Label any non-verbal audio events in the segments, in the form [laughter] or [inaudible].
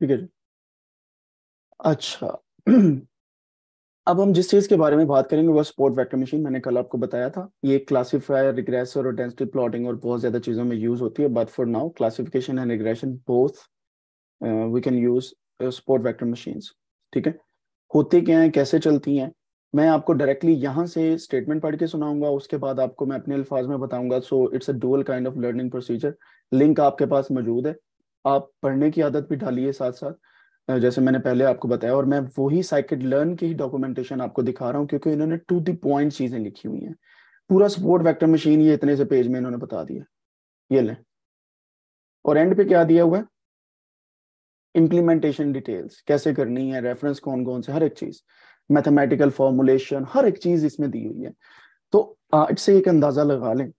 ठीक है जी अच्छा अब हम जिस चीज के बारे में बात करेंगे वो स्पोर्ट वेक्टर मशीन मैंने कल आपको बताया था ये क्लासिफायर रिग्रेसर और डेंसिटी प्लॉटिंग और बहुत ज्यादा चीजों में यूज होती है but for now classification and regression both we can use support vector machines ठीक है होते क्या हैं कैसे चलती हैं मैं आपको डायरेक्टली यहाँ से स्टेटमेंट पढ़ के सुनाऊंगा उसके बाद आपको मैं अपने अल्फाज में बताऊंगा so it's a dual kind of learning procedure link आपके पास मौजूद है आप पढ़ने की आदत भी डालिए साथ साथ जैसे मैंने पहले आपको बताया और मैं वही साइकिल लर्न की ही डॉक्यूमेंटेशन आपको दिखा रहा हूँ क्योंकि इन्होंने टू दी पॉइंट चीजें लिखी हुई हैं पूरा सपोर्ट वेक्टर मशीन ये इतने से पेज में इन्होंने बता दिया ये लें और एंड पे क्या दिया हुआ है इम्प्लीमेंटेशन डिटेल्स कैसे करनी है रेफरेंस कौन कौन से हर एक चीज मैथमेटिकल फॉर्मुलेशन हर एक चीज इसमें दी हुई है तो आर्ट से एक अंदाजा लगा लें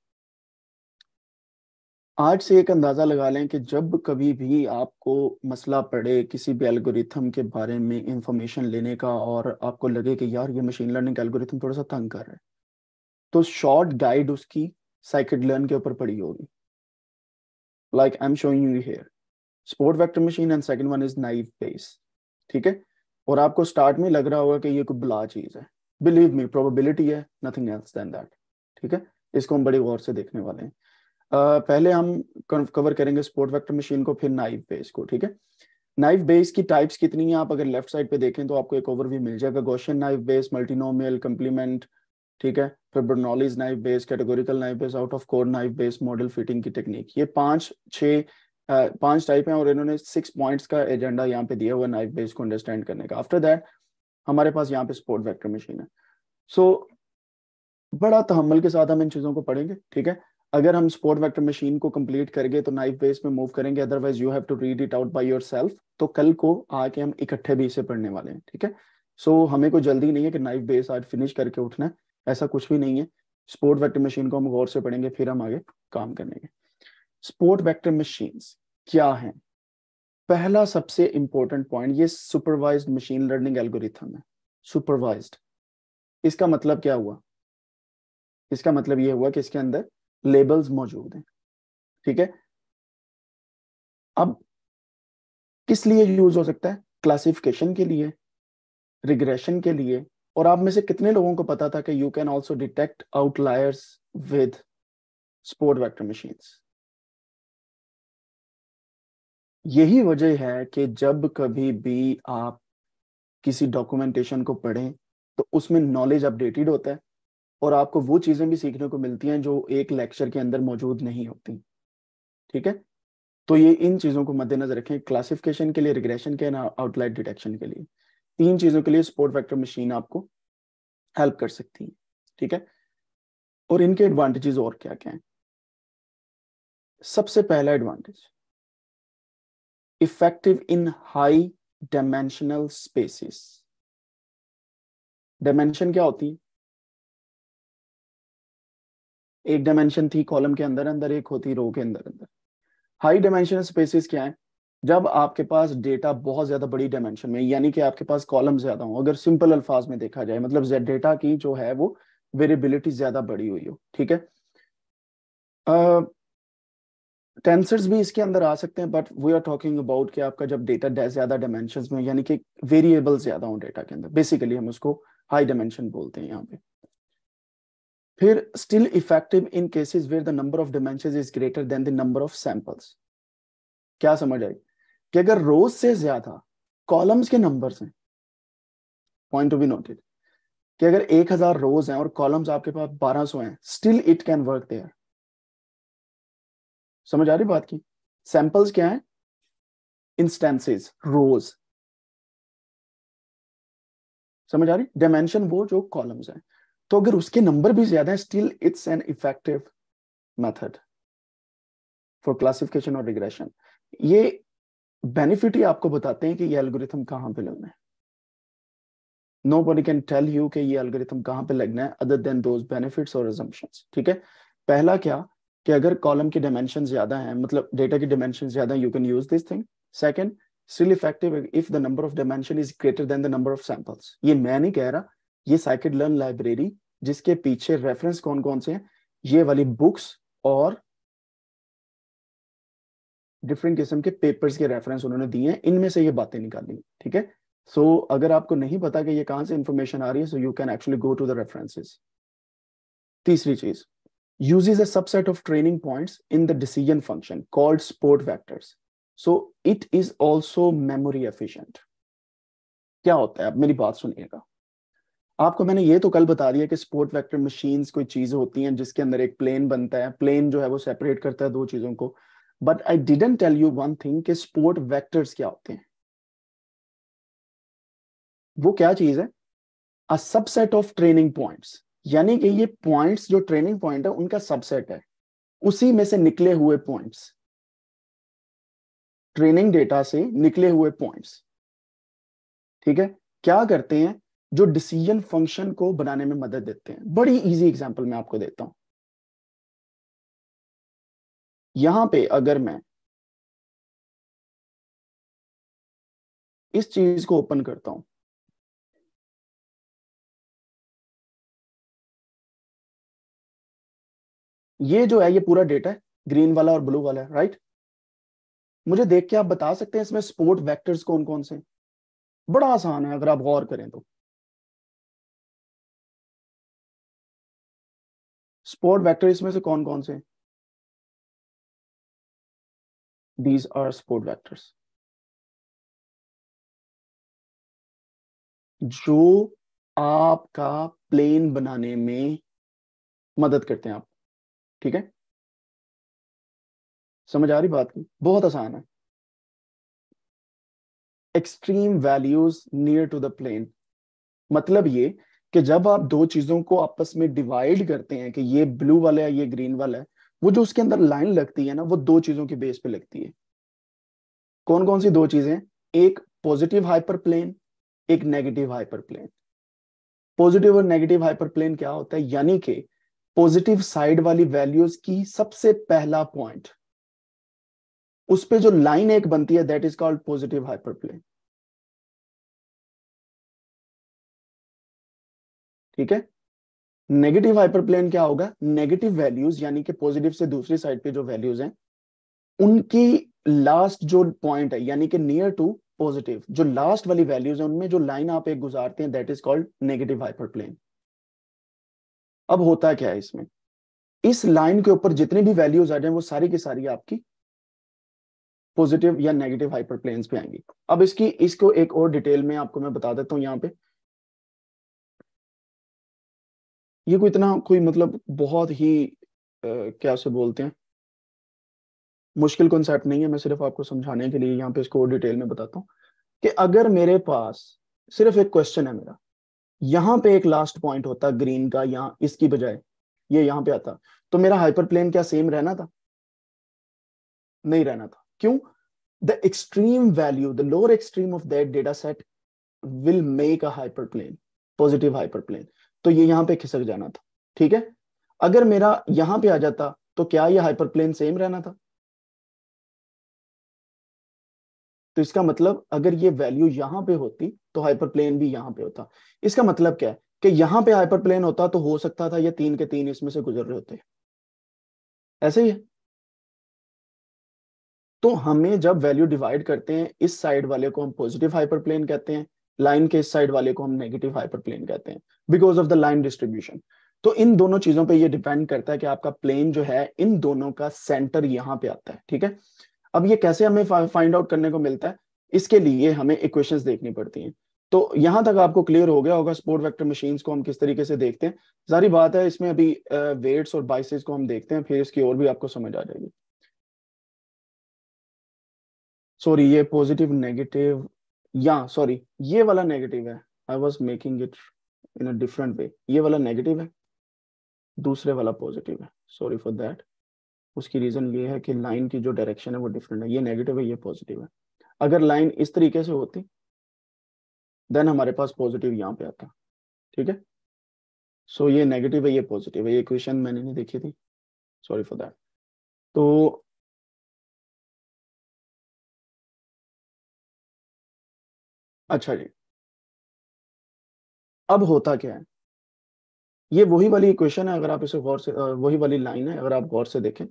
आज से एक अंदाजा लगा लें कि जब कभी भी आपको मसला पड़े किसी भी एल्गोरिथम के बारे में इंफॉर्मेशन लेने का और आपको लगे कि यार ये मशीन लर्निंग एल्गोरिथम थोड़ा सा तंग कर रहा है तो शॉर्ट गाइड उसकी साइकिट लर्न के ऊपर पड़ी होगी like I am showing you here support vector machine and second one is naive Bayes ठीक है और आपको स्टार्ट में लग रहा होगा कि ये कोई बुला चीज है बिलीव मी प्रोबेबिलिटी है नथिंग एल्स देन दैट ठीक है इसको हम बड़े गौर से देखने वाले हैं पहले हम कवर करेंगे स्पोर्ट वेक्टर मशीन को फिर नाइफ बेस को ठीक है नाइफ बेस की टाइप्स कितनी है आप अगर लेफ्ट साइड पे देखें तो आपको एक ओवरव्यू मिल जाएगा Gaussian naive Bayes multinomial complement ठीक है फिर Bernoulli's naive Bayes categorical naive Bayes out of core naive Bayes model fitting की टेक्निक ये पांच छह पांच टाइप हैं और इन्होंने सिक्स पॉइंट्स का एजेंडा यहाँ पे दिया हुआ नाइफ बेस को अंडरस्टैंड करने का आफ्टर दैट हमारे पास यहाँ पे स्पोर्ट वैक्टर मशीन है सो so, बड़ा तहमल के साथ हम इन चीज़ों को पढ़ेंगे ठीक है अगर हम स्पोर्ट वेक्टर मशीन को कंप्लीट करके तो नाइफ बेस में मूव करेंगे otherwise you have to read it out by yourself तो कल को आके हम इकट्ठे भी इसे पढ़ने वाले हैं ठीक है सो so, हमें कोई जल्दी नहीं है कि नाइफ बेस आज फिनिश करके उठना है ऐसा कुछ भी नहीं है स्पोर्ट वैक्टर मशीन को हम गौर से पढ़ेंगे फिर हम आगे काम करेंगे स्पोर्ट वैक्टर मशीन क्या है पहला सबसे इंपॉर्टेंट पॉइंट ये सुपरवाइज मशीन लर्निंग एल्गोरिथम है सुपरवाइज इसका मतलब क्या हुआ इसका मतलब ये हुआ कि इसके अंदर लेबल्स मौजूद हैं ठीक है अब किस लिए यूज हो सकता है क्लासिफिकेशन के लिए रिग्रेशन के लिए और आप में से कितने लोगों को पता था कि you can also detect outliers with support vector machine यही वजह है कि जब कभी भी आप किसी डॉक्यूमेंटेशन को पढ़ें तो उसमें नॉलेज अपडेटेड होता है और आपको वो चीजें भी सीखने को मिलती हैं जो एक लेक्चर के अंदर मौजूद नहीं होती ठीक है तो ये इन चीजों को मद्देनजर रखें क्लासिफिकेशन के लिए रिग्रेशन के आउटलाइट डिटेक्शन के लिए तीन चीजों के लिए स्पोर्ट वेक्टर मशीन आपको हेल्प कर सकती है ठीक है और इनके एडवांटेजेस और क्या क्या हैं सबसे पहला advantage effective in high dimensional spaces dimension क्या होती है एक डायमेंशन थी कॉलम के अंदर अंदर एक होती रो के अंदर अंदर हाई डायमेंशनल स्पेसिस क्या है जब आपके पास डेटा बहुत ज्यादा बड़ी डायमेंशन में यानी कि आपके पास कॉलम ज्यादा हो अगर सिंपल अल्फाज में देखा जाए मतलब डेटा की जो है वो वेरिएबिलिटी ज्यादा बड़ी हुई हो ठीक है टेंसर्स uh, भी इसके अंदर आ सकते हैं but we are talking about कि आपका जब डेटा ज्यादा डायमेंशन में यानी कि वेरिएबल ज्यादा हो डेटा के अंदर बेसिकली हम उसको हाई डायमेंशन बोलते हैं यहाँ पे फिर still effective in cases where the number of dimension is greater than the number of samples क्या समझ आई कि अगर रोज से ज्यादा कॉलम्स के नंबर्स हैं पॉइंट टू बी नोटेड कि अगर 1000 रोज हैं और कॉलम्स आपके पास 1200 हैं still it can work there समझ आ रही बात की सैंपल्स क्या है इंस्टेंसेस रोज समझ आ रही डायमेंशन वो जो कॉलम्स हैं तो अगर उसके नंबर भी ज्यादा है still it's an effective method for classification और रिग्रेशन ये बेनिफिट ही आपको बताते हैं कि ये एल्गोरिथम कहां पे लगना है nobody can tell you कि ये एल्गोरिथम कहां पे लगना है अदर देन दोज बेनिफिट्स और एजम्पन्स ठीक है पहला क्या कि अगर कॉलम की डायमेंशन ज्यादा है मतलब डेटा की डायमेंशन ज्यादा you can use this thing second still effective if the number of dimension is greater than the number of samples ये मैं नहीं कह रहा ये साइकिट लर्न लाइब्रेरी जिसके पीछे रेफरेंस कौन कौन से हैं ये वाली बुक्स और डिफरेंट किस्म के पेपर्स के रेफरेंस उन्होंने दिए हैं इनमें से ये बातें निकाली ठीक है सो so, अगर आपको नहीं पता कि ये कहां से इंफॉर्मेशन आ रही है so you can actually go to the references तीसरी चीज uses a subset of training point in the decision function called support vectors so it is also memory efficient क्या होता है अब मेरी बात सुनिएगा आपको मैंने ये तो कल बता दिया कि स्पोर्ट वेक्टर मशीन्स कोई चीज होती हैं जिसके अंदर एक प्लेन बनता है प्लेन जो है वो सेपरेट करता है दो चीजों को but I didn't tell you one thing कि स्पोर्ट वेक्टर्स क्या होते हैं वो क्या चीज है a subset of training points यानी कि ये पॉइंट्स जो ट्रेनिंग पॉइंट है उनका सबसेट है उसी में से निकले हुए पॉइंट्स ट्रेनिंग डेटा से निकले हुए पॉइंट्स ठीक है क्या करते हैं जो डिसीजन फंक्शन को बनाने में मदद देते हैं बड़ी इजी एग्जांपल मैं आपको देता हूं यहां पे अगर मैं इस चीज को ओपन करता हूं ये जो है ये पूरा डेटा है ग्रीन वाला और ब्लू वाला है राइट मुझे देख के आप बता सकते हैं इसमें स्पोर्ट वेक्टर्स कौन कौन से बड़ा आसान है अगर आप गौर करें तो स्पोर्ट वेक्टर इसमें से कौन कौन से दीज आर स्पोर्ट वेक्टर्स जो आपका प्लेन बनाने में मदद करते हैं आप ठीक है समझ आ रही बात की बहुत आसान है extreme values near to the plane मतलब ये कि जब आप दो चीजों को आपस में डिवाइड करते हैं कि ये ब्लू वाला है ये ग्रीन वाला है वो जो उसके अंदर लाइन लगती है ना वो दो चीजों की बेस पे लगती है कौन कौन सी दो चीजें एक पॉजिटिव हाइपर प्लेन एक नेगेटिव हाइपर प्लेन पॉजिटिव और नेगेटिव हाइपर प्लेन क्या होता है यानी कि पॉजिटिव साइड वाली वैल्यूज की सबसे पहला पॉइंट उस पर जो लाइन एक बनती है that is called positive hyperplane ठीक है नेगेटिव हाइपरप्लेन क्या होगा नेगेटिव वैल्यूज यानी कि पॉजिटिव से दूसरी साइड पे जो वैल्यूज हैं उनकी लास्ट जो पॉइंट है यानी कि नियर टू पॉजिटिव जो लास्ट वाली वैल्यूज है उनमें जो लाइन आप एक गुजारते हैं that is called negative hyperplane अब होता क्या है इसमें इस लाइन के ऊपर जितनी भी वैल्यूज आ जाए वो सारी की सारी आपकी पॉजिटिव या नेगेटिव हाइपरप्लेन्स पे आएंगी अब इसकी इसको एक और डिटेल में आपको मैं बता देता हूं यहाँ पे ये कोई इतना कोई मतलब बहुत ही क्या उसे बोलते हैं मुश्किल कॉन्सेप्ट नहीं है मैं सिर्फ आपको समझाने के लिए यहाँ पे इसको डिटेल में बताता हूँ कि अगर मेरे पास सिर्फ एक क्वेश्चन है मेरा यहाँ पे एक लास्ट पॉइंट होता ग्रीन का यहाँ इसकी बजाय ये यह यहाँ पे आता तो मेरा हाइपर प्लेन क्या सेम रहना था नहीं रहना था क्यों the extreme value the lower extreme of that data set will make a hyperplane positive hyperplane तो ये यहां पे खिसक जाना था ठीक है अगर मेरा यहां पे आ जाता तो क्या ये हाइपरप्लेन सेम रहना था तो इसका मतलब अगर ये वैल्यू यहां पे होती तो हाइपरप्लेन भी यहां पे होता इसका मतलब क्या है कि यहां पे हाइपरप्लेन होता तो हो सकता था ये तीन के तीन इसमें से गुजर रहे होते ऐसे ही है तो हमें जब वैल्यू डिवाइड करते हैं इस साइड वाले को हम पॉजिटिव हाइपरप्लेन कहते हैं लाइन के इस साइड वाले को हम नेगेटिव हाइपर प्लेन कहते हैं because of the line distribution तो इन दोनों चीजों पे ये डिपेंड करता है कि आपका प्लेन जो है इन दोनों का सेंटर यहाँ पे आता है ठीक है अब ये कैसे हमें फाइंड आउट करने को मिलता है इसके लिए हमें इक्वेशन देखनी पड़ती हैं तो यहां तक आपको क्लियर हो गया होगा स्पोर्ट वेक्टर मशीन्स को हम किस तरीके से देखते हैं सारी बात है इसमें अभी वेट्स और बाइसेस को हम देखते हैं फिर इसकी और भी आपको समझ आ जाएगी सॉरी ये पॉजिटिव नेगेटिव या सॉरी ये वाला नेगेटिव है I was making it in a different way ये वाला नेगेटिव है दूसरे वाला पॉजिटिव है सॉरी फॉर दैट उसकी रीजन ये है कि लाइन की जो डायरेक्शन है वो डिफरेंट है ये नेगेटिव है ये पॉजिटिव है अगर लाइन इस तरीके से होती देन हमारे पास पॉजिटिव यहाँ पे आता ठीक है सो so, ये नेगेटिव है ये पॉजिटिव है ये क्वेश्चन मैंने नहीं देखी थी सॉरी फॉर दैट तो अच्छा जी अब होता क्या है ये वही वाली इक्वेशन है अगर आप इसे गौर से वही वाली लाइन है अगर आप गौर से देखें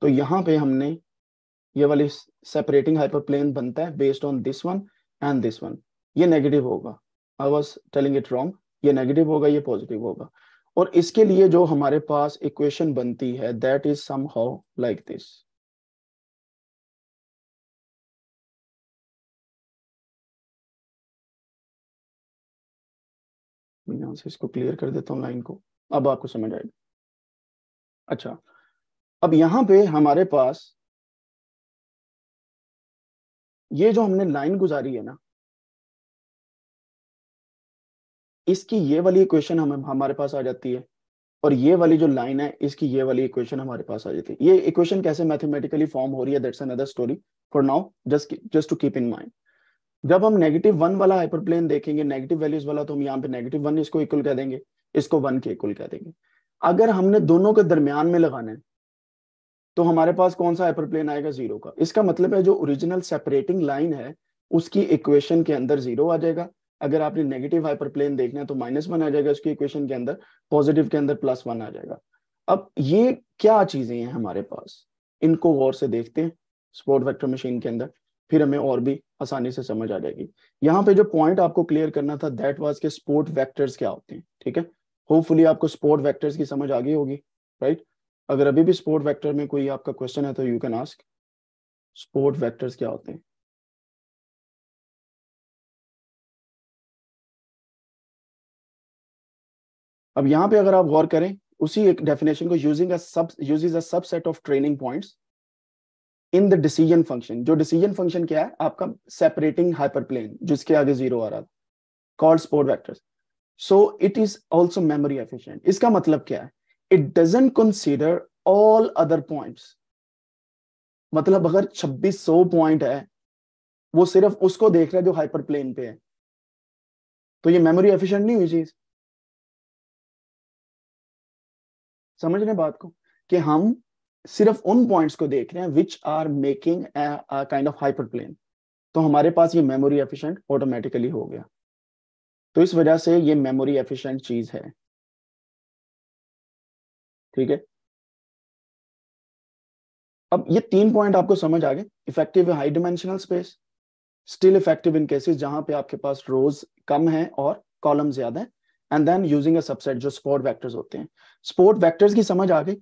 तो यहाँ पे हमने ये वाली सेपरेटिंग हाइपरप्लेन बनता है based on this one and this one ये नेगेटिव होगा I was telling it wrong ये नेगेटिव होगा ये पॉजिटिव होगा और इसके लिए जो हमारे पास इक्वेशन बनती है that is somehow like this मैं यहाँ से इसको क्लियर कर देता हूँ लाइन को अब आपको समझ आएगा अच्छा अब यहाँ पे हमारे पास ये जो हमने लाइन गुजारी है ना इसकी ये वाली इक्वेशन हम हमारे पास आ जाती है और ये वाली जो लाइन है इसकी ये वाली इक्वेशन हमारे पास आ जाती है ये इक्वेशन कैसे मैथमेटिकली फॉर्म हो रही है that's another story for now just just to keep in mind जब हम नेगेटिव वन वाला हाइपरप्लेन देखेंगे नेगेटिव वैल्यूज वाला तो हम यहाँ पे नेगेटिव वन इसको इक्वल कह देंगे इसको वन के इक्वल कह देंगे अगर हमने दोनों के दरमियान में लगाना है तो हमारे पास कौन सा हाइपरप्लेन आएगा जीरो का इसका मतलब है जो ओरिजिनल सेपरेटिंग लाइन है उसकी इक्वेशन के अंदर जीरो आ जाएगा अगर आपने नेगेटिव हाइपरप्लेन देखना है तो माइनस वन आ जाएगा उसकी इक्वेशन के अंदर पॉजिटिव के अंदर प्लस वन आ जाएगा अब ये क्या चीजें हैं हमारे पास इनको गौर से देखते हैं स्पोर्ट वेक्टर मशीन के अंदर फिर हमें और भी आसानी से समझ आ जाएगी यहाँ पे जो पॉइंट आपको क्लियर करना था दैट वाज के स्पोर्ट वेक्टर्स क्या होते हैं ठीक है होपफुली आपको स्पोर्ट वेक्टर्स की समझ आ गई होगी राइट अगर अभी भी स्पोर्ट वेक्टर में कोई आपका क्वेश्चन है तो you can ask support vectors क्या होते हैं अब यहाँ पे अगर आप गौर करें उसी एक डेफिनेशन को using a sub using a subset of training points in the decision function जो डिसीजन फंक्शन क्या है आपका सेपरेटिंग हाइपर प्लेन जिसके आगे जीरो आ रहा था called support vectors so it is also memory efficient इसका मतलब क्या है it doesn't consider all other points मतलब अगर 2600 पॉइंट है वो सिर्फ उसको देख रहा है जो हाइपर प्लेन पे है तो ये मेमोरी एफिशिएंट नहीं हुई चीज समझ रहे बात को कि हम सिर्फ उन पॉइंट्स को देख रहे हैं which are making kind of hyperplane तो हमारे पास ये मेमोरी एफिशिएंट ऑटोमेटिकली हो गया तो इस वजह से ये मेमोरी एफिशिएंट चीज है ठीक है अब ये तीन पॉइंट आपको समझ आ गए effective high dimensional space still effective in cases जहां पे आपके पास रोज कम है और कॉलम ज्यादा है and then using a subset जो स्पोर्ट वेक्टर्स होते हैं स्पोर्ट वेक्टर्स की समझ आ गई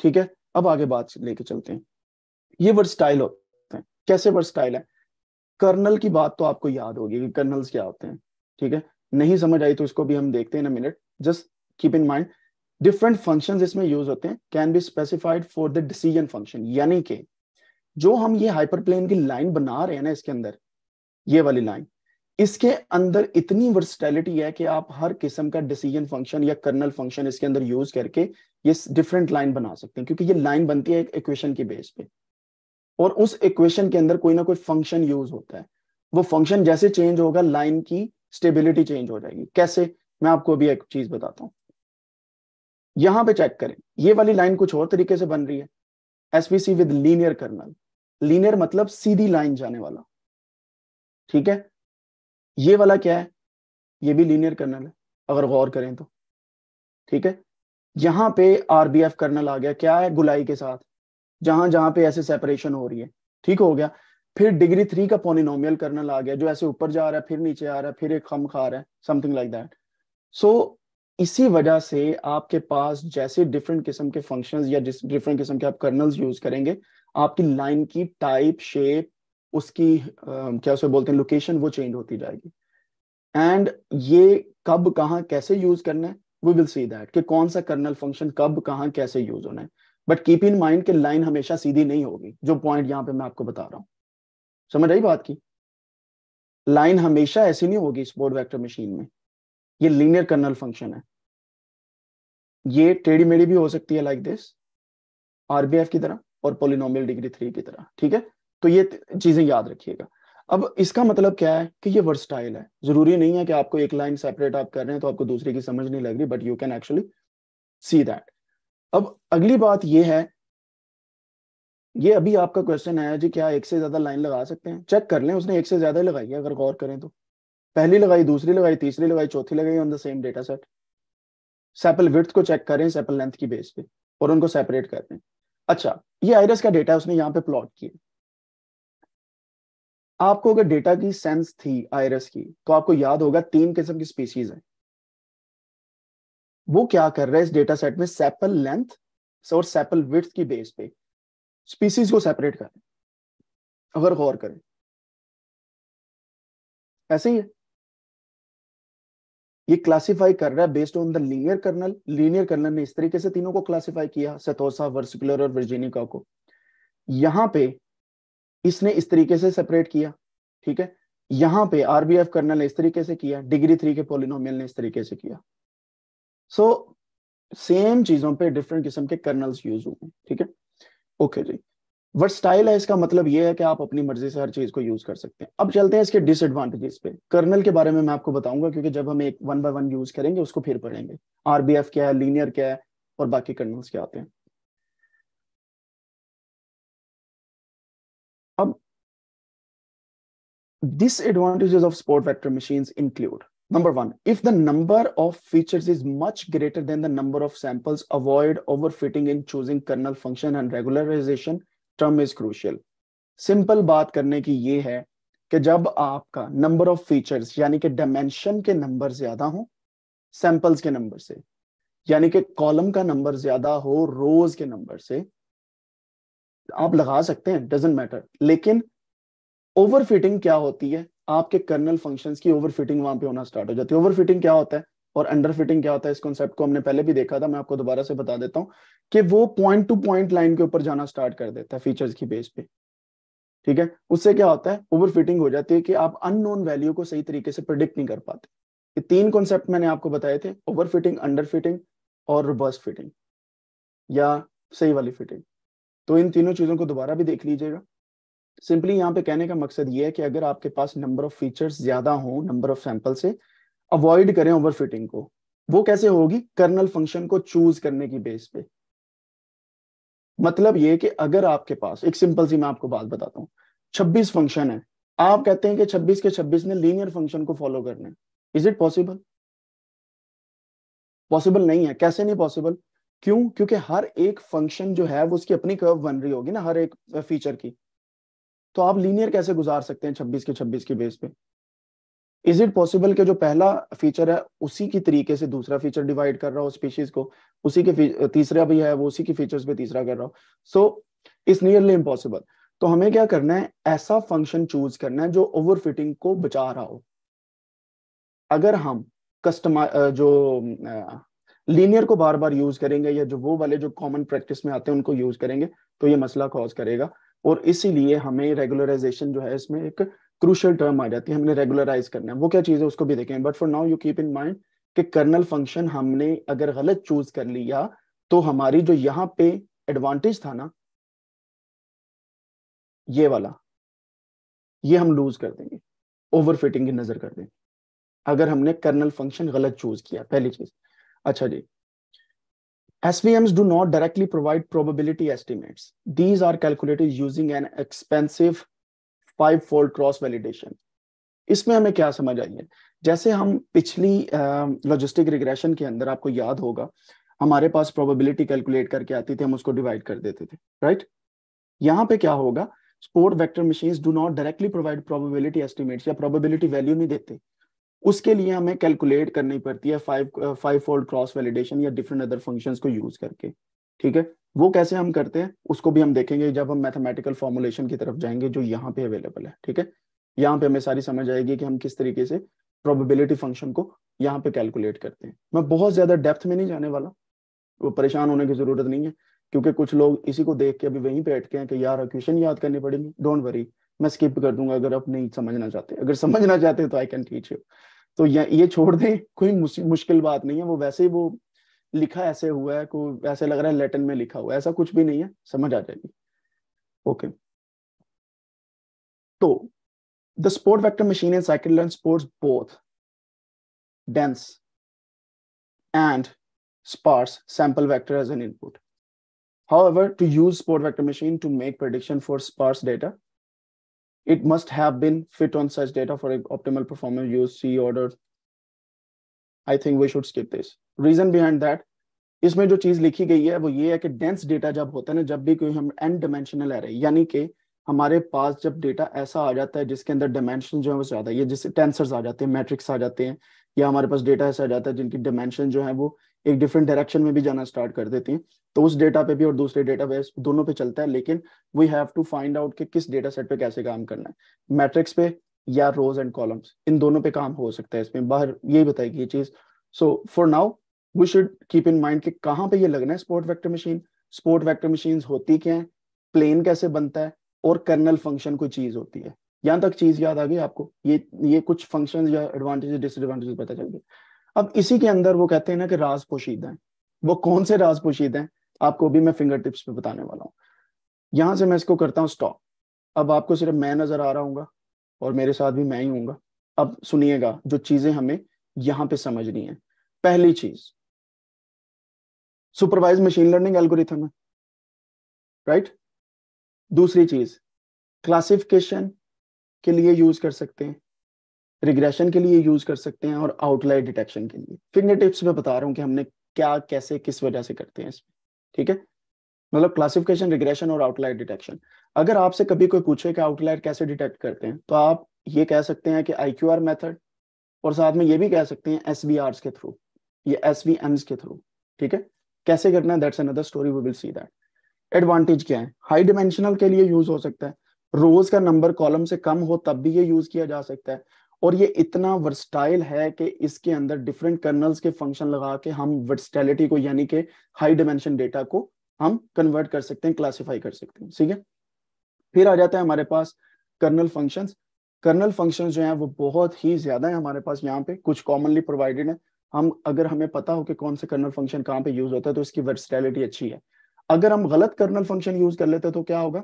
ठीक है अब आगे बात लेके चलते हैं ये वर्सटाइल होते हैं कैसे वर्सटाइल है कर्नल की बात तो आपको याद होगी कि कर्नल्स क्या होते हैं ठीक है नहीं समझ आई तो इसको भी हम देखते हैं ना minute just keep in mind different functions इसमें यूज होते हैं can be specified for the decision function यानी कि जो हम ये हाइपरप्लेन की लाइन बना रहे हैं ना इसके अंदर ये वाली लाइन इसके अंदर इतनी वर्सटैलिटी है कि आप हर किस्म का डिसीजन फंक्शन या कर्नल फंक्शन इसके अंदर यूज करके ये डिफरेंट लाइन बना सकते हैं क्योंकि ये लाइन बनती है एक इक्वेशन की बेस पे और उस इक्वेशन के अंदर कोई ना कोई फंक्शन यूज होता है वो फंक्शन जैसे चेंज होगा लाइन की स्टेबिलिटी चेंज हो जाएगी कैसे मैं आपको अभी एक चीज बताता हूं यहां पे चेक करें ये वाली लाइन कुछ और तरीके से बन रही है SVC with linear kernel linear मतलब सीधी लाइन जाने वाला ठीक है ये वाला क्या है ये भी लीनियर कर्नल है अगर गौर करें तो ठीक है यहां पे आरबीएफ कर्नल आ गया क्या है गुलाई के साथ जहां जहां पे ऐसे सेपरेशन हो रही है ठीक हो गया फिर डिग्री थ्री का पोनिनोमियल कर्नल आ गया जो ऐसे ऊपर जा रहा है फिर नीचे आ रहा है फिर एक खम खा रहा है समथिंग लाइक दैट सो इसी वजह से आपके पास जैसे डिफरेंट किस्म के फंक्शंस या डिफरेंट किस्म के आप कर्नल्स यूज करेंगे आपकी लाइन की टाइप शेप उसकी क्या उसे बोलते हैं लोकेशन वो चेंज होती जाएगी एंड ये कब कहाँ कैसे यूज करना है वी विल सी दैट कि कौन सा कर्नल फंक्शन कब कहाँ कैसे यूज होना है बट कीप इन माइंड कि लाइन हमेशा सीधी नहीं होगी जो पॉइंट यहाँ पे मैं आपको बता रहा हूँ समझ आई बात की लाइन हमेशा ऐसी नहीं होगी स्पोर्ट वैक्टर मशीन में ये लीनियर कर्नल फंक्शन है ये टेढ़ी मेढ़ी भी हो सकती है लाइक दिस आरबीएफ की तरह और पोलिनोमियल डिग्री थ्री की तरह ठीक है तो ये चीजें याद रखिएगा अब इसका मतलब क्या है कि ये वर्सटाइल है जरूरी नहीं है कि आपको एक लाइन सेपरेट आप कर रहे हैं तो आपको दूसरे की समझ नहीं लग रही but you can actually see that अब अगली बात ये है ये अभी आपका क्वेश्चन है जी क्या एक से ज्यादा लाइन लगा सकते हैं चेक कर लें उसने एक से ज्यादा लगाई है अगर गौर करें तो पहली लगाई दूसरी लगाई तीसरी लगाई चौथी लगाई on the same data set sepal width को चेक करें सैपल लेंथ की बेस पे और उनको सेपरेट कर दें अच्छा ये आयरस का डेटा उसने यहाँ पे प्लॉट किया आपको अगर डेटा की सेंस थी आयरस की तो आपको याद होगा तीन किस्म की स्पीसीज है वो क्या कर रहा है इस डेटा सेट में सैपल लेंथ और सैपल विथ की बेस पे स्पीसीज को सेपरेट करें अगर गौर करें ऐसे ही है ये क्लासिफाई कर रहा है based on the linear kernel linear kernel ने इस तरीके से तीनों को क्लासिफाई किया सेथोसा वर्सिकुलर और वर्जीनिका को यहां पे इसने इस तरीके से सेपरेट किया ठीक है यहां पे आरबीएफ कर्नल ने इस तरीके से किया डिग्री थ्री के पोलिनोमियल ने इस तरीके से किया सो so, सेम चीजों पे डिफरेंट किस्म के कर्नल्स यूज हुए ठीक है ओके जी वर्सटाइल है इसका मतलब यह है कि आप अपनी मर्जी से हर चीज को यूज कर सकते हैं अब चलते हैं इसके डिसएडवांटेजेस पे कर्नल के बारे में मैं आपको बताऊंगा क्योंकि जब हम एक वन बाय वन यूज करेंगे उसको फिर पढ़ेंगे आरबीएफ क्या है लीनियर क्या है और बाकी कर्नल्स क्या आते हैं disadvantages of sport vector machines include number one if the number of features is much greater than the number of samples avoid overfitting in choosing kernel function and regularization term is crucial simple baat karne ki ye hai ki jab aapka number of features yani ki dimension ke number zyada ho samples ke number se yani ki column ka number zyada ho rows ke number se aap laga sakte hain doesn't matter lekin overfitting क्या होती है आपके kernel function की overfitting वहां पे होना start हो जाती है ओवरफिटिंग क्या होता है और अंडरफिटिंग क्या होता है इस कॉन्सेप्ट को हमने पहले भी देखा था मैं आपको दोबारा से बता देता हूँ कि वो पॉइंट टू पॉइंट लाइन के ऊपर जाना स्टार्ट कर देता है फीचर्स की बेस पे ठीक है उससे क्या होता है ओवरफिटिंग हो जाती है कि आप अननोन वैल्यू को सही तरीके से प्रिडिक्ट नहीं कर पाते ये तीन कॉन्सेप्ट मैंने आपको बताए थे ओवरफिटिंग अंडरफिटिंग और रोबस्ट फिटिंग या सही वाली फिटिंग तो इन तीनों चीजों को दोबारा भी देख लीजिएगा सिंपली यहाँ पे कहने का मकसद ये है कि अगर आपके पास नंबर ऑफ फीचर्स ज्यादा हो नंबर ऑफ सैंपल से अवॉइड करें ओवरफिटिंग को वो कैसे होगी कर्नल फंक्शन को चूज करने की बेस पे मतलब ये कि अगर आपके पास एक सिंपल सी मैं आपको बात बताता हूँ छब्बीस फंक्शन है आप कहते हैं कि छब्बीस के छब्बीस ने लीनियर फंक्शन को फॉलो करना है इज इट पॉसिबल पॉसिबल नहीं है कैसे नहीं पॉसिबल क्यों क्योंकि हर एक फंक्शन जो है वो उसकी अपनी कर्व बन रही होगी ना हर एक फीचर की तो आप लीनियर कैसे गुजार सकते हैं छब्बीस के छब्बीस के बेस पे इज इट पॉसिबल के जो पहला फीचर है उसी की तरीके से दूसरा फीचर डिवाइड कर रहा हो स्पीशीज को उसी के तीसरा भी है वो उसी के फीचर्स पे तीसरा कर रहा हो सो इट्स नियरली इम्पॉसिबल तो हमें क्या करना है ऐसा फंक्शन चूज करना है जो ओवर फिटिंग को बचा रहा हो अगर हम कस्टम जो लीनियर को बार बार यूज करेंगे या जो वो वाले जो कॉमन प्रैक्टिस में आते हैं उनको यूज करेंगे तो ये मसला कॉज करेगा और इसीलिए हमें रेगुलराइजेशन जो है इसमें एक क्रूशल टर्म आ जाती है हमने रेगुलराइज करना है वो क्या चीज़ है उसको भी देखें but for now you keep in mind कि कर्नल फंक्शन हमने अगर गलत चूज कर लिया तो हमारी जो यहाँ पे एडवांटेज था ना ये वाला ये हम लूज कर देंगे ओवर फिटिंग की नजर कर देंगे अगर हमने कर्नल फंक्शन गलत चूज किया पहली चीज अच्छा जी SVMs do not directly provide probability estimates. These are calculated using an expensive five-fold cross-validation. इसमें हमें क्या समझ आई है जैसे हम पिछली लॉजिस्टिक uh, रिग्रेशन के अंदर आपको याद होगा हमारे पास प्रोबेबिलिटी कैलकुलेट करके आती थी हम उसको डिवाइड कर देते थे राइट right? यहाँ पे क्या होगा support vector machines do not directly provide probability estimates या प्रोबेबिलिटी वैल्यू नहीं देते उसके लिए हमें कैलकुलेट करनी पड़ती है five five fold cross validation या डिफरेंट अदर फंक्शंस को यूज करके ठीक है वो कैसे हम करते हैं उसको भी हम देखेंगे जब हम मैथमेटिकल फॉर्मुलेशन की तरफ जाएंगे जो यहाँ पे अवेलेबल है ठीक है यहाँ पे हमें सारी समझ आएगी कि हम किस तरीके से प्रोबेबिलिटी फंक्शन को यहाँ पे कैलकुलेट करते हैं मैं बहुत ज्यादा डेप्थ में नहीं जाने वाला वो परेशान होने की जरूरत नहीं है क्योंकि कुछ लोग इसी को देख के अभी वहीं बैठ अटके हैं कि यार क्वेश्चन याद करनी पड़ेगी डोंट वरी मैं स्किप कर दूंगा अगर आप नहीं समझना चाहते अगर समझना चाहते तो आई कैन टीच यू तो ये छोड़ दें कोई मुश्किल बात नहीं है वो वैसे ही वो लिखा ऐसे हुआ है को ऐसे लग रहा है लेटन में लिखा हुआ ऐसा कुछ भी नहीं है समझ आ जाएगी ओके तो the support vector machine in scikit supports both dense and sparse sample vector as an input however to use support vector machine to make prediction for sparse data it must have been fit on such data for optimal performance use C order. I think we should skip this. Reason behind that, इसमें जो चीज लिखी गई है वो ये है कि डेंस डेटा जब होता है ना जब भी कोई हम n डिमेंशनल एरे यानी कि हमारे पास जब डेटा ऐसा आ जाता है जिसके अंदर डायमेंशन जो है वो ज्यादा ये जैसे टेंसर्स आ जाते हैं मैट्रिक्स आ जाते हैं या हमारे पास डेटा ऐसा आ जाता है जिनकी डायमेंशन जो है वो एक डिफरेंट डायरेक्शन में भी जाना स्टार्ट कर देती हैं तो उस डेटा पे भी और दूसरे डेटा बेस दोनों पे चलता है लेकिन we have to find out कि किस डेटा सेट पे कैसे काम करना है मैट्रिक्स पे या रोज एंड कॉलम्स इन दोनों पे काम हो सकता है इसमें बाहर ये बताएगी ये चीज so for now we should keep in mind कि कहाँ पे ये लगना है support vector machine support vector machine होती क्या है प्लेन कैसे बनता है और कर्नल फंक्शन कोई चीज होती है यहां तक चीज याद आ गई आपको ये ये कुछ फंक्शन या एडवांटेजेस डिसएडवांटेजेस पता चल गए अब इसी के अंदर वो कहते हैं ना कि राज पोशीदा है वो कौन से राज पोशीदा है आपको भी मैं फिंगर टिप्स पे बताने वाला हूँ यहां से मैं इसको करता हूँ स्टॉप अब आपको सिर्फ मैं नजर आ रहा हूँ और मेरे साथ भी मैं ही हूँ अब सुनिएगा जो चीजें हमें यहाँ पे समझनी है पहली चीज सुपरवाइज मशीन लर्निंग एल्गोरिथम है राइट दूसरी चीज क्लासिफिकेशन के लिए यूज कर सकते हैं रिग्रेशन के लिए यूज कर सकते हैं और आउटलाइट डिटेक्शन के लिए फिंगर टिप्स में बता रहा हूँ कि हमने क्या कैसे किस वजह से करते हैं इसमें ठीक है मतलब क्लासिफिकेशन रिग्रेशन और आउटलाइट डिटेक्शन अगर आपसे कभी कोई पूछे कि आउटलाइट कैसे डिटेक्ट करते हैं तो आप ये कह सकते हैं कि आई क्यू आर और साथ में ये भी कह सकते हैं एस वी आर के थ्रू ये एस वी एम्स के थ्रू ठीक है कैसे करना है that's another story we will see that advantage क्या है हाई डिमेंशनल के लिए यूज हो सकता है रोज का नंबर कॉलम से कम हो तब भी ये यूज किया जा सकता है और ये इतना वर्सटाइल है कि इसके अंदर डिफरेंट कर्नल्स के फंक्शन लगा के हम वर्सटैलिटी को यानी कि हाई डिमेंशन डेटा को हम कन्वर्ट कर सकते हैं क्लासिफाई कर सकते हैं ठीक है फिर आ जाता है हमारे पास कर्नल फंक्शंस कर्नल फंक्शंस जो हैं वो बहुत ही ज्यादा है हमारे पास यहाँ पे कुछ कॉमनली प्रोवाइडेड है हम अगर हमें पता हो कि कौन से कर्नल फंक्शन कहाँ पे यूज होता है तो इसकी वर्सटैलिटी अच्छी है अगर हम गलत कर्नल फंक्शन यूज कर लेते तो क्या होगा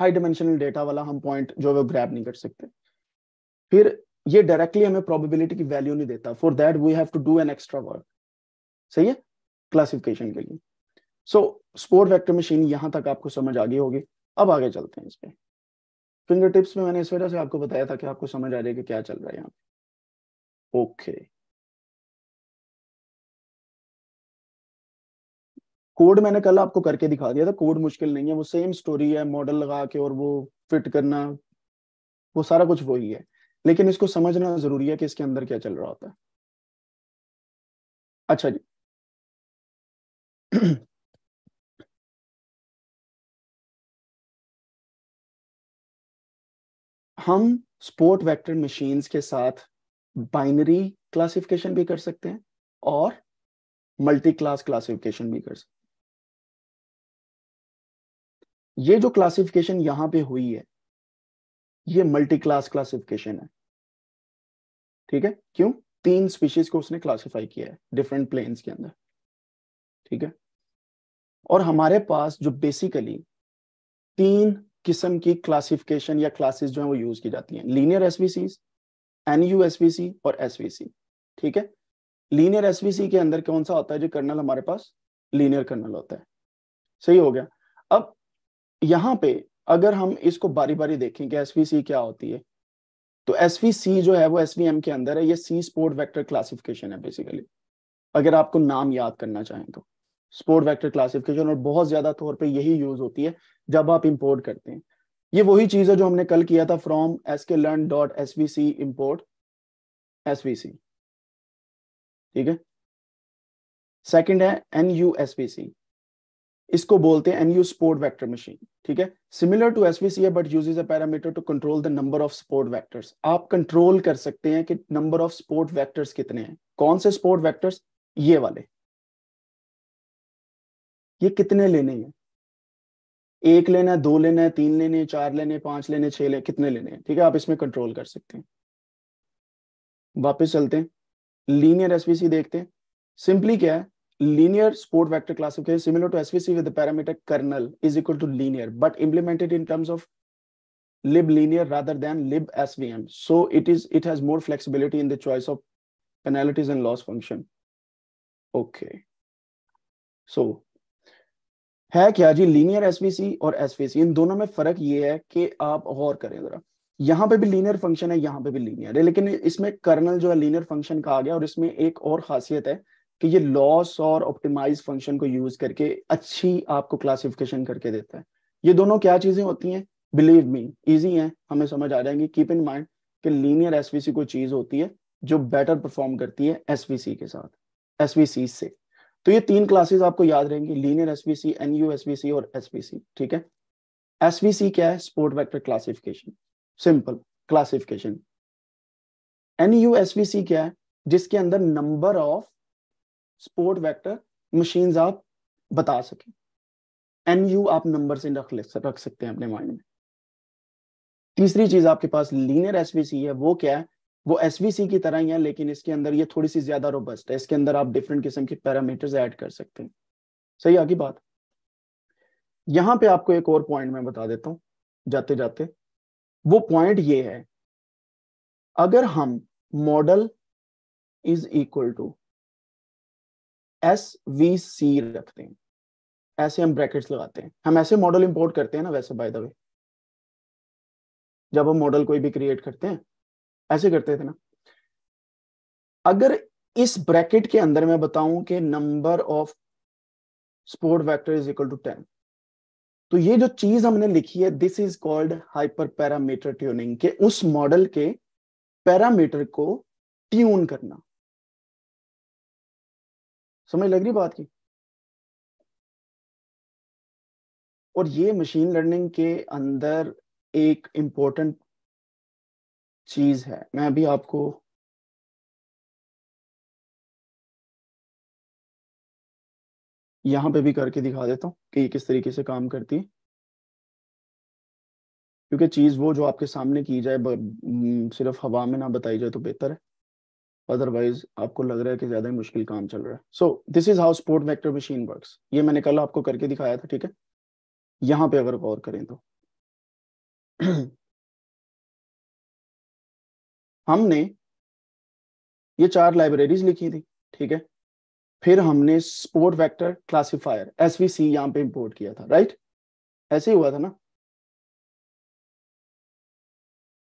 हाई डिमेंशनल डेटा वाला हम पॉइंट जो है वो ग्रैब नहीं कर सकते फिर ये डायरेक्टली हमें प्रोबेबिलिटी की वैल्यू नहीं देता for that we have to do an extra work सही है क्लासिफिकेशन के लिए सो स्पोर्ट वेक्टर मशीन यहां तक आपको समझ आ गई होगी अब आगे चलते हैं इस पे फिंगर टिप्स में मैंने इस वजह से आपको बताया था कि आपको समझ आ जाएगा क्या चल रहा है यहाँ पे ओके कोड मैंने कल आपको करके दिखा दिया था कोड मुश्किल नहीं है वो सेम स्टोरी है मॉडल लगा के और वो फिट करना वो सारा कुछ वही है लेकिन इसको समझना जरूरी है कि इसके अंदर क्या चल रहा होता है अच्छा जी हम स्पोर्ट वेक्टर मशीन्स के साथ बाइनरी क्लासिफिकेशन भी कर सकते हैं और मल्टी क्लास क्लासिफिकेशन भी कर सकते हैं ये जो क्लासिफिकेशन यहां पे हुई है ये मल्टी क्लास क्लासिफिकेशन है ठीक है क्यों तीन स्पीशीज को उसने क्लासिफाई किया है डिफरेंट प्लेन्स के अंदर ठीक है और हमारे पास जो बेसिकली तीन किस्म की क्लासिफिकेशन या क्लासेस जो है वो यूज की जाती हैं लीनियर एसवीसीज एनयू एसवीसी और एसवीसी ठीक है लीनियर एसवीसी के अंदर कौन सा होता है जो कर्नल हमारे पास लीनियर कर्नल होता है सही हो गया अब यहां पे अगर हम इसको बारी बारी देखें कि एसवीसी क्या होती है तो एस जो है वो एस के अंदर है ये सी स्पोर्ट वैक्टर क्लासिफिकेशन है बेसिकली अगर आपको नाम याद करना चाहें तो स्पोर्ट वैक्टर क्लासिफिकेशन और बहुत ज्यादा तौर पर यही यूज होती है जब आप इंपोर्ट करते हैं ये वही चीज है जो हमने कल किया था from S K learn dot S V C import S V C ठीक है सेकेंड है N U S V C इसको बोलते हैं NU support vector vector machine ठीक है सिमिलर टू है but uses a parameter to control the number of support vectors आप कंट्रोल कर सकते हैं कि नंबर ऑफ स्पोर्ट वेक्टर्स कितने हैं कौन से स्पोर्ट वेक्टर्स ये वाले ये कितने लेने हैं एक लेना है दो लेना है तीन लेने चार लेने पांच लेने छह लेने कितने लेने हैं ठीक है आप इसमें कंट्रोल कर सकते हैं वापस चलते हैं लीनियर एसवीसी देखते हैं सिंपली क्या है linear sport vector classification similar to SVC with the parameter kernel is equal to linear, but implemented in terms of lib linear rather than lib SVM. So it is it has more flexibility in the choice of penalties and loss function. Okay. So है क्या जी linear SVC और SVC इन दोनों में फर्क ये है कि आप गौर करें जरा यहाँ पे भी लीनियर फंक्शन है यहाँ पे भी लीनियर है लेकिन इसमें कर्नल जो है लीनियर फंक्शन का आ गया और इसमें एक और खासियत है कि ये लॉस और ऑप्टिमाइज फंक्शन को यूज करके अच्छी आपको क्लासिफिकेशन करके देता है ये दोनों क्या चीजें होती हैं बिलीव मी इजी है हमें समझ आ जाएंगी कीप इन माइंड कि लीनियर एसवीसी कोई चीज होती है जो बेटर परफॉर्म करती है एसवीसी के साथ एसवीसी से तो ये तीन क्लासेस आपको याद रहेंगी लीनियर एसवीसी एनयू एसवीसी और एसवीसी ठीक है एसवीसी क्या है support vector classification simple classification NU SVC क्या है जिसके अंदर number of support vector machines आप बता सकें एन यू आप नंबर से रख ले रख सकते हैं अपने माइंड में तीसरी चीज आपके पास लीनियर एसवीसी है वो क्या है वो एसवीसी की तरह ही है लेकिन इसके अंदर ये थोड़ी सी ज्यादा रोबस्ट है इसके अंदर आप डिफरेंट किस्म के पैरामीटर्स ऐड कर सकते हैं सही आगे बात यहाँ पे आपको एक और पॉइंट मैं बता देता हूँ जाते जाते वो पॉइंट ये है अगर हम model is equal to S V C रखते हैं ऐसे हम ब्रैकेट्स लगाते हैं हम ऐसे मॉडल इंपोर्ट करते हैं ना वैसे बाय द वे जब हम मॉडल कोई भी क्रिएट करते हैं ऐसे करते थे ना अगर इस ब्रैकेट के अंदर मैं बताऊं कि number of support vector is equal to ten तो ये जो चीज हमने लिखी है this is called hyper parameter tuning के उस मॉडल के पैरामीटर को ट्यून करना समझ लग रही बात की और ये मशीन लर्निंग के अंदर एक इम्पोर्टेंट चीज है मैं अभी आपको यहां पे भी करके दिखा देता हूं कि ये किस तरीके से काम करती है क्योंकि चीज़ वो जो आपके सामने की जाए सिर्फ हवा में ना बताई जाए तो बेहतर है अदरवाइज आपको लग रहा है कि ज्यादा ही मुश्किल काम चल रहा है so this is how support vector machine works ये मैंने कल आपको करके दिखाया था ठीक है यहां पे अगर गौर करें तो [clears throat] हमने ये चार लाइब्रेरीज लिखी थी ठीक है फिर हमने support vector classifier S V C यहां पर इम्पोर्ट किया था राइट ऐसे ही हुआ था ना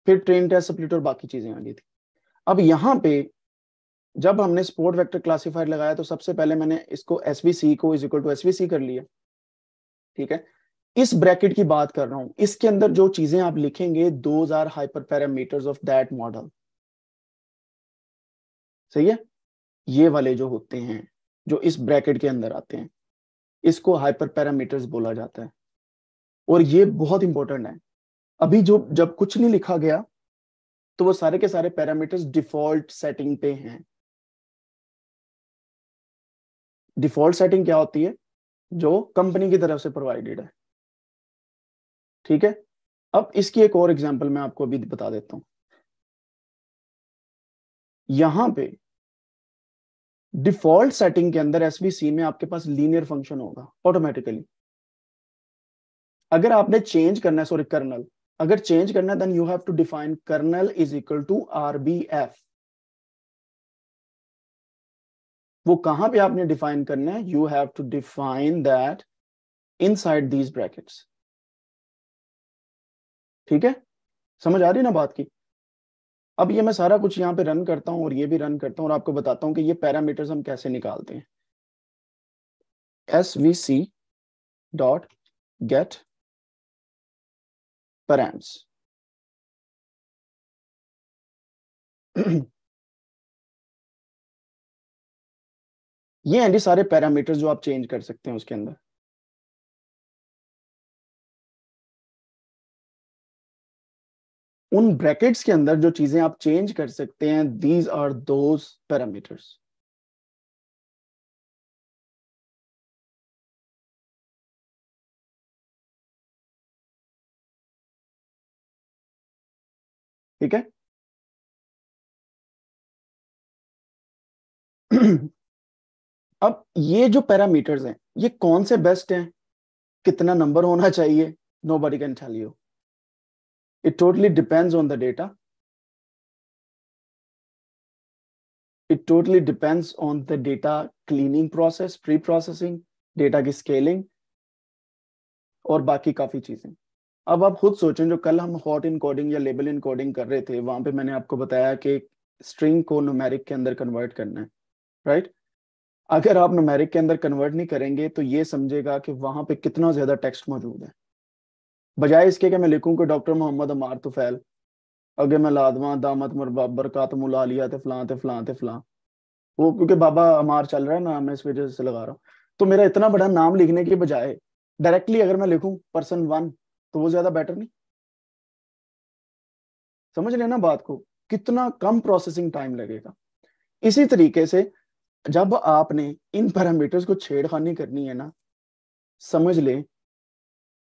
फिर ट्रेन टेस्ट सप्लीट और बाकी चीजें आ गई थी अब यहां पे जब हमने स्पोर्ट वेक्टर क्लासिफायर लगाया तो सबसे पहले मैंने इसको एस को इज इक्वल टू एस कर लिया ठीक है इस ब्रैकेट की बात कर रहा हूं इसके अंदर जो चीजें आप लिखेंगे दो are hyper parameters of that model सही है ये वाले जो होते हैं जो इस ब्रैकेट के अंदर आते हैं इसको हाइपर पैरामीटर्स बोला जाता है और ये बहुत इंपॉर्टेंट है अभी जो जब कुछ नहीं लिखा गया तो वो सारे के सारे पैरामीटर्स डिफॉल्ट सेटिंग पे हैं डिफॉल्ट सेटिंग क्या होती है जो कंपनी की तरफ से प्रोवाइडेड है ठीक है अब इसकी एक और एग्जांपल मैं आपको अभी बता देता हूं यहां पे डिफॉल्ट सेटिंग के अंदर एसवीसी में आपके पास लीनियर फंक्शन होगा ऑटोमेटिकली अगर आपने चेंज करना है सॉरी कर्नल अगर चेंज करना है then you have to define kernel is equal to RBF वो कहां पे आपने डिफाइन करना है you have to define that inside these brackets ठीक है समझ आ रही ना बात की अब ये मैं सारा कुछ यहां पे रन करता हूं और ये भी रन करता हूं और आपको बताता हूं कि ये पैरामीटर्स हम कैसे निकालते हैं S V C dot get params ये हैं जी सारे पैरामीटर्स जो आप चेंज कर सकते हैं उसके अंदर उन ब्रैकेट्स के अंदर जो चीजें आप चेंज कर सकते हैं दीज आर दोज पैरामीटर्स ठीक है [clears throat] [clears throat] तो अब ये जो पैरामीटर्स हैं ये कौन से बेस्ट हैं कितना नंबर होना चाहिए nobody can tell you it totally depends on the data it totally depends on the data cleaning process preprocessing data की स्केलिंग और बाकी काफी चीजें अब आप खुद सोचें जो कल हम हॉट इनकोडिंग या लेबल इनकोडिंग कर रहे थे वहां पे मैंने आपको बताया कि स्ट्रिंग को नोमेरिक के अंदर कन्वर्ट करना है राइट अगर आप नोमेरिक के अंदर कन्वर्ट नहीं करेंगे तो ये समझेगा कि वहां पे कितना ज्यादा टेक्स्ट मौजूद है बजाय इसके कि मैं लिखूं कि डॉक्टर मोहम्मद अमार तुफैल अगे मैं लादवा दामत मरबा बरकत लालिया फलां फलां फलां वो क्योंकि बाबा अमार चल रहा है ना मैं इस वजह से लगा रहा हूँ तो मेरा इतना बड़ा नाम लिखने के बजाय डायरेक्टली अगर मैं लिखूं पर्सन वन तो वो ज्यादा बेटर नहीं समझ लेना बात को कितना कम प्रोसेसिंग टाइम लगेगा इसी तरीके से जब आपने इन पैरामीटर्स को छेड़खानी करनी है ना समझ ले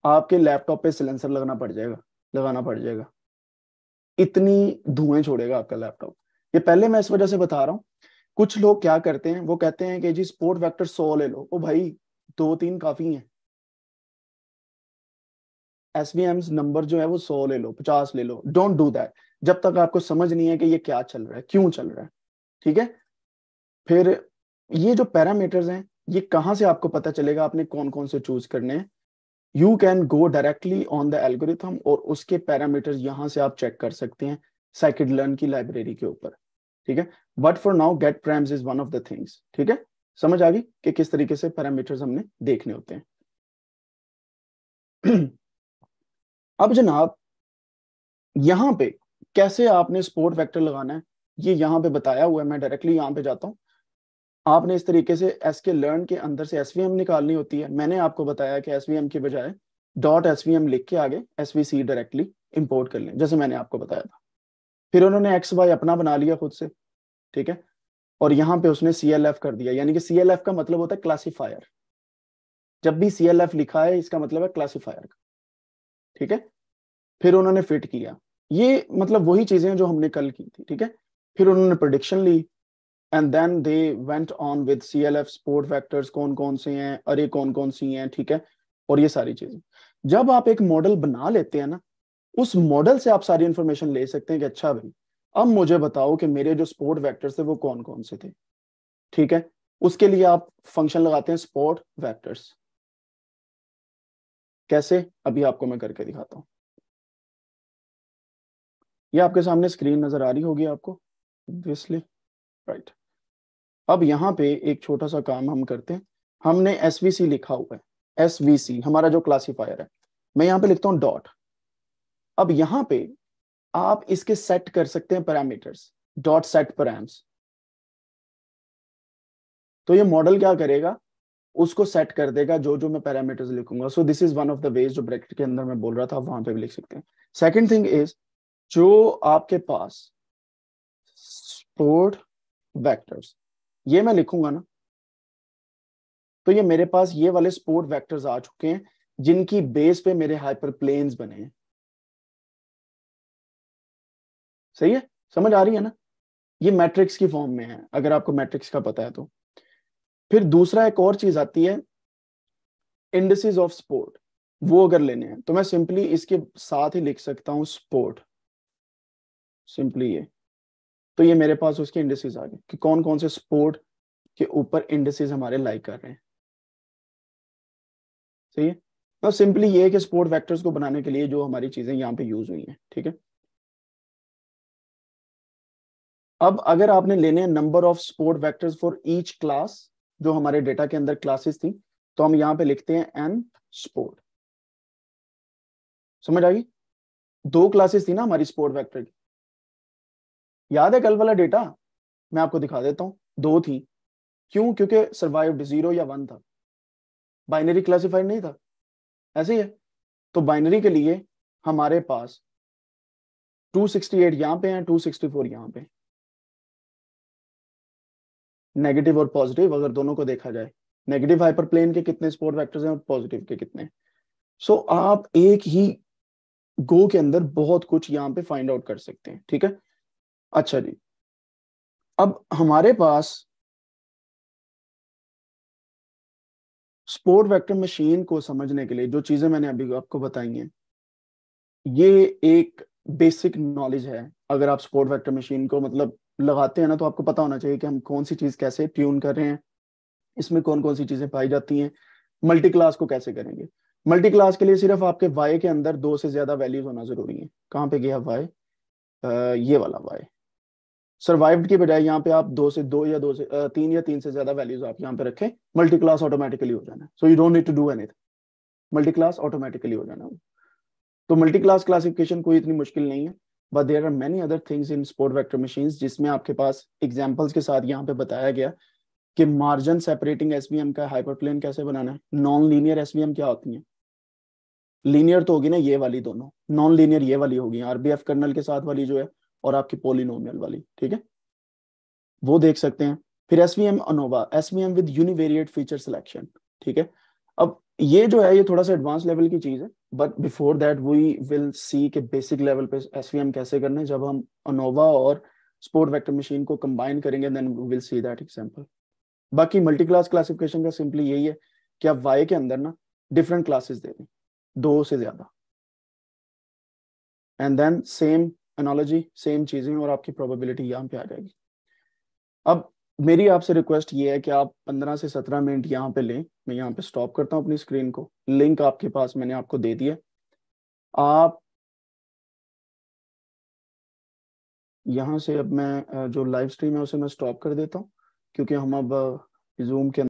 आपके लैपटॉप पे सिलेंसर लगना पड़ जाएगा लगाना पड़ जाएगा इतनी धुएं छोड़ेगा आपका लैपटॉप ये पहले मैं इस वजह से बता रहा हूँ कुछ लोग क्या करते हैं वो कहते हैं कि जी स्पोर्ट वेक्टर सौ ले लो ओ भाई दो तीन काफी हैं एस एम नंबर जो है वो सौ ले लो पचास ले लो डोंट डू दैट जब तक आपको समझ नहीं है कि ये क्या चल रहा है क्यों चल रहा है ठीक है फिर ये जो पैरामीटर्स हैं ये कहाँ से आपको पता चलेगा आपने कौन कौन से चूज करने हैं you can go directly on the algorithm और उसके पैरामीटर्स यहाँ से आप चेक कर सकते हैं साइकिड लर्न की लाइब्रेरी के ऊपर ठीक है but for now get params is one of the things ठीक है समझ आ गई कि किस तरीके से पैरामीटर्स हमने देखने होते हैं [clears throat] अब जनाब यहां पे कैसे आपने स्पोर्ट वेक्टर लगाना है ये यहां पे बताया हुआ है मैं डायरेक्टली यहां पे जाता हूं आपने इस तरीके से एस के लर्न के अंदर से एस निकालनी होती है मैंने आपको बताया कि एस के बजाय डॉट एस लिख के आगे एस डायरेक्टली इम्पोर्ट कर लें जैसे मैंने आपको बताया था फिर उन्होंने एक्स वाई अपना बना लिया खुद से ठीक है और यहाँ पे उसने सी कर दिया यानी कि सी का मतलब होता है क्लासीफायर जब भी सी लिखा है इसका मतलब है क्लासीफायर का ठीक है फिर उन्होंने फिट किया ये मतलब वही चीजें जो हमने कल की थी ठीक है फिर उन्होंने प्रोडिक्शन ली and then they went on with C L F support vectors कौन कौन से हैं अरे कौन कौन सी हैं ठीक है और ये सारी चीजें जब आप एक मॉडल बना लेते हैं ना उस मॉडल से आप सारी इंफॉर्मेशन ले सकते हैं कि अच्छा भाई अब मुझे बताओ कि मेरे जो स्पोर्ट वैक्टर्स थे वो कौन कौन से थे ठीक है उसके लिए आप फंक्शन लगाते हैं स्पोर्ट वैक्टर्स कैसे अभी आपको मैं करके दिखाता हूं ये आपके सामने स्क्रीन नजर आ रही होगी आपको ऑब्वियसली राइट अब यहाँ पे एक छोटा सा काम हम करते हैं हमने एस लिखा हुआ है एस हमारा जो क्लासीफायर है मैं यहाँ पे लिखता हूँ डॉट अब यहाँ पे आप इसके सेट कर सकते हैं पैरामीटर्स डॉट सेट पैराम्स तो ये मॉडल क्या करेगा उसको सेट कर देगा जो जो मैं पैरामीटर्स लिखूंगा so this is one of the ways जो ब्रैकेट के अंदर मैं बोल रहा था वहां पे भी लिख सकते हैं सेकंड थिंग इज जो आपके पास स्पोर्ट वेक्टर्स ये मैं लिखूंगा ना तो ये मेरे पास ये वाले स्पोर्ट वेक्टर्स आ चुके हैं जिनकी बेस पे मेरे हाइपर प्लेन्स बने हैं सही है समझ आ रही है ना ये मैट्रिक्स की फॉर्म में है अगर आपको मैट्रिक्स का पता है तो फिर दूसरा एक और चीज आती है इंडसिस ऑफ स्पोर्ट वो अगर लेने हैं तो मैं सिंपली इसके साथ ही लिख सकता हूं स्पोर्ट सिंपली ये तो ये मेरे पास उसके इंडस्ट्रीज आ गए कि कौन कौन से स्पोर्ट के ऊपर इंडस्ट्रीज हमारे लाइक कर रहे हैं सही है सिंपली ये कि स्पोर्ट वेक्टर्स को बनाने के लिए जो हमारी चीजें यहाँ पे यूज हुई हैं ठीक है अब अगर आपने लेने number of support vectors for each class जो हमारे डेटा के अंदर क्लासेस थी तो हम यहाँ पे लिखते हैं एन स्पोर्ट समझ गई दो क्लासेस थी ना हमारी स्पोर्ट वेक्टर की याद है कल वाला डेटा मैं आपको दिखा देता हूँ दो थी क्यों क्योंकि सर्वाइव जीरो या वन था बाइनरी क्लासिफाइड नहीं था ऐसे ही है तो बाइनरी के लिए हमारे पास 268 सिक्सटी एट पे है 264 सिक्सटी फोर यहाँ पे नेगेटिव और पॉजिटिव अगर दोनों को देखा जाए नेगेटिव हाइपर प्लेन के कितने स्पोर्ट फैक्टर्स हैं और पॉजिटिव के कितने सो so, आप एक ही गो के अंदर बहुत कुछ यहाँ पे फाइंड आउट कर सकते हैं ठीक है अच्छा जी अब हमारे पास स्पोर्ट वेक्टर मशीन को समझने के लिए जो चीजें मैंने अभी आपको बताई हैं ये एक बेसिक नॉलेज है अगर आप स्पोर्ट वेक्टर मशीन को मतलब लगाते हैं ना तो आपको पता होना चाहिए कि हम कौन सी चीज कैसे ट्यून कर रहे हैं इसमें कौन कौन सी चीजें पाई जाती हैं मल्टी क्लास को कैसे करेंगे मल्टी क्लास के लिए सिर्फ आपके वाई के अंदर दो से ज्यादा वैल्यूज होना जरूरी है कहाँ पे गया वाई ये वाला वाई सर्वाइव्ड की बजाय यहाँ पे आप दो से दो या दो से तीन या तीन से ज्यादा वैल्यूज आप यहाँ पे रखें मल्टी क्लास ऑटोमेटिकली हो जाना so you don't need to do anything multi class automatically हो जाना तो मल्टी क्लास क्लासिफिकेशन कोई इतनी मुश्किल नहीं है but there are many other things in support vector machine जिसमें आपके पास एग्जाम्पल्स के साथ यहाँ पे बताया गया कि मार्जिन सेपरेटिंग एस का हाइपरप्लेन कैसे बनाना है नॉन लीनियर एस क्या होती है लीनियर तो होगी ना ये वाली दोनों नॉन लीनियर ये वाली होगी आरबीएफ कर्नल के साथ वाली जो है और आपकी पोलिनोमियल वाली ठीक है वो देख सकते हैं फिर S V M ANOVA S V M with univariate feature selection ठीक है अब ये जो है ये थोड़ा सा एडवांस लेवल की चीज है but before that we will see के बेसिक लेवल पे एस वी एम कैसे करना है जब हम अनोवा और स्पोर्ट वेक्टर मशीन को कंबाइन करेंगे then will see that example बाकी मल्टी क्लास क्लासिफिकेशन का सिंपली यही है कि आप वाई के अंदर ना डिफरेंट क्लासेस दे दो से ज्यादा and then same analogy same चीजें और आपकी प्रोबेबिलिटी यहाँ पे आ जाएगी अब मेरी आपसे रिक्वेस्ट ये है कि आप 15 से 17 मिनट यहाँ पे लें मैं यहाँ पे स्टॉप करता हूँ अपनी स्क्रीन को लिंक आपके पास मैंने आपको दे दिया आप यहाँ से अब मैं जो लाइव स्ट्रीम है उसे मैं स्टॉप कर देता हूँ क्योंकि हम अब जूम के